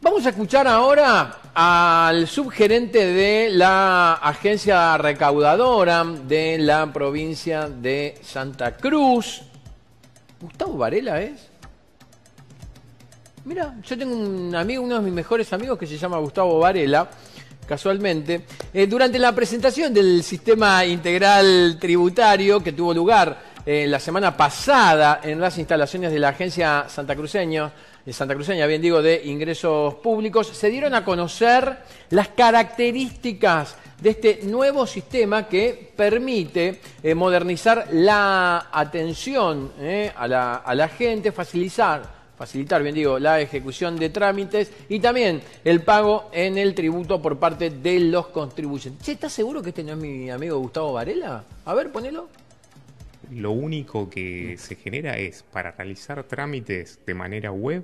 Vamos a escuchar ahora al subgerente de la agencia recaudadora de la provincia de Santa Cruz. Gustavo Varela es. Mira, yo tengo un amigo, uno de mis mejores amigos que se llama Gustavo Varela, casualmente. Eh, durante la presentación del sistema integral tributario que tuvo lugar eh, la semana pasada en las instalaciones de la agencia santacruceña, Santa Cruceña, bien digo, de ingresos públicos, se dieron a conocer las características de este nuevo sistema que permite eh, modernizar la atención eh, a, la, gente, facilitar facilitar, bien digo, la ejecución de trámites y también el pago en el tributo por parte de los contribuyentes. ¿estás seguro que este no es mi amigo Gustavo Varela? A ver, ponelo. Lo único que se genera es para realizar trámites de manera web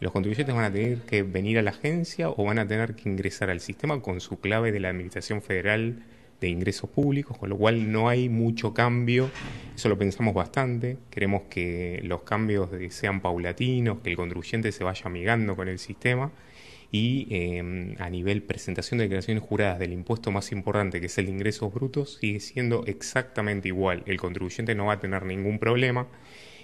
los contribuyentes van a tener que venir a la agencia o van a tener que ingresar al sistema con su clave de la Administración Federal de Ingresos Públicos, con lo cual no hay mucho cambio. Eso lo pensamos bastante. Queremos que los cambios eh, sean paulatinos, que el contribuyente se vaya amigando con el sistema. Y em, a nivel presentación de declaraciones juradas del impuesto más importante, que es el de ingresos brutos, sigue siendo exactamente igual. El contribuyente no va a tener ningún problema.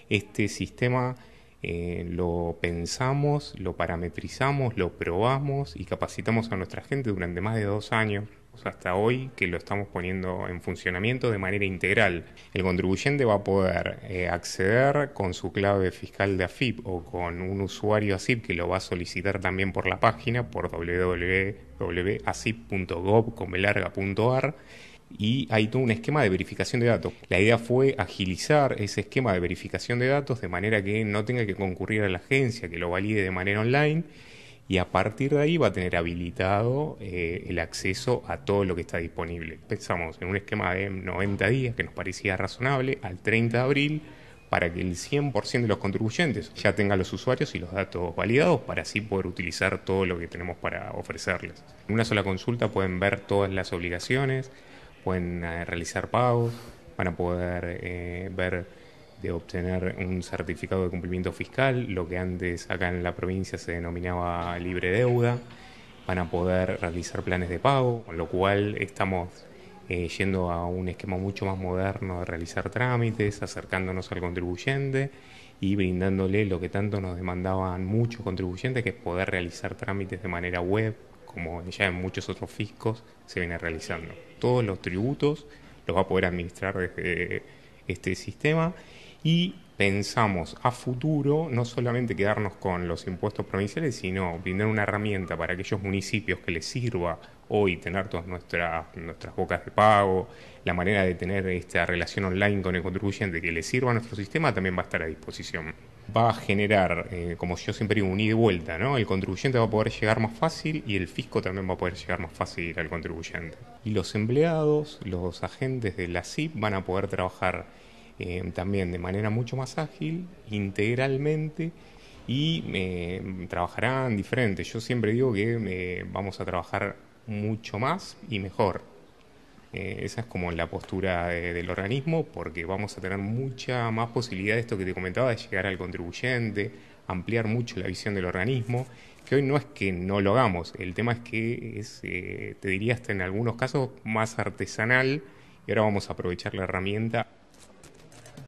Este sistema eh, lo pensamos, lo parametrizamos, lo probamos y capacitamos a nuestra gente durante más de dos años hasta hoy que lo estamos poniendo en funcionamiento de manera integral. El contribuyente va a poder eh, acceder con su clave fiscal de AFIP o con un usuario ASIP que lo va a solicitar también por la página por www.asip.gov.ar y hay todo un esquema de verificación de datos. La idea fue agilizar ese esquema de verificación de datos de manera que no tenga que concurrir a la agencia, que lo valide de manera online y a partir de ahí va a tener habilitado eh, el acceso a todo lo que está disponible. Pensamos en un esquema de 90 días que nos parecía razonable al 30 de abril para que el 100% de los contribuyentes ya tengan los usuarios y los datos validados para así poder utilizar todo lo que tenemos para ofrecerles. En una sola consulta pueden ver todas las obligaciones, pueden eh, realizar pagos, van a poder eh, ver de obtener un certificado de cumplimiento fiscal, lo que antes acá en la provincia se denominaba libre deuda, van a poder realizar planes de pago, con lo cual estamos eh, yendo a un esquema mucho más moderno de realizar trámites, acercándonos al contribuyente y brindándole lo que tanto nos demandaban muchos contribuyentes, que es poder realizar trámites de manera web, como ya en muchos otros fiscos se viene realizando. Todos los tributos los va a poder administrar eh, este sistema y pensamos a futuro no solamente quedarnos con los impuestos provinciales, sino brindar una herramienta para aquellos municipios que les sirva hoy tener todas nuestras, bocas de pago, la manera de tener esta relación online con el contribuyente que le sirva a nuestro sistema también va a estar a disposición. Va a generar, eh, como yo siempre digo, un ida y vuelta, ¿no? El contribuyente va a poder llegar más fácil y el fisco también va a poder llegar más fácil al contribuyente. Y los empleados, los agentes de la CIP van a poder trabajar eh, también de manera mucho más ágil, integralmente y eh, trabajarán diferente. Yo siempre digo que vamos a trabajar mucho más y mejor. Eh, esa es como la postura del organismo porque vamos a tener mucha más posibilidad de esto que te comentaba de llegar al contribuyente, ampliar mucho la visión del organismo, que hoy no es que no lo hagamos, el tema es que es, eh, te diría hasta en algunos casos, más artesanal y ahora vamos a aprovechar la herramienta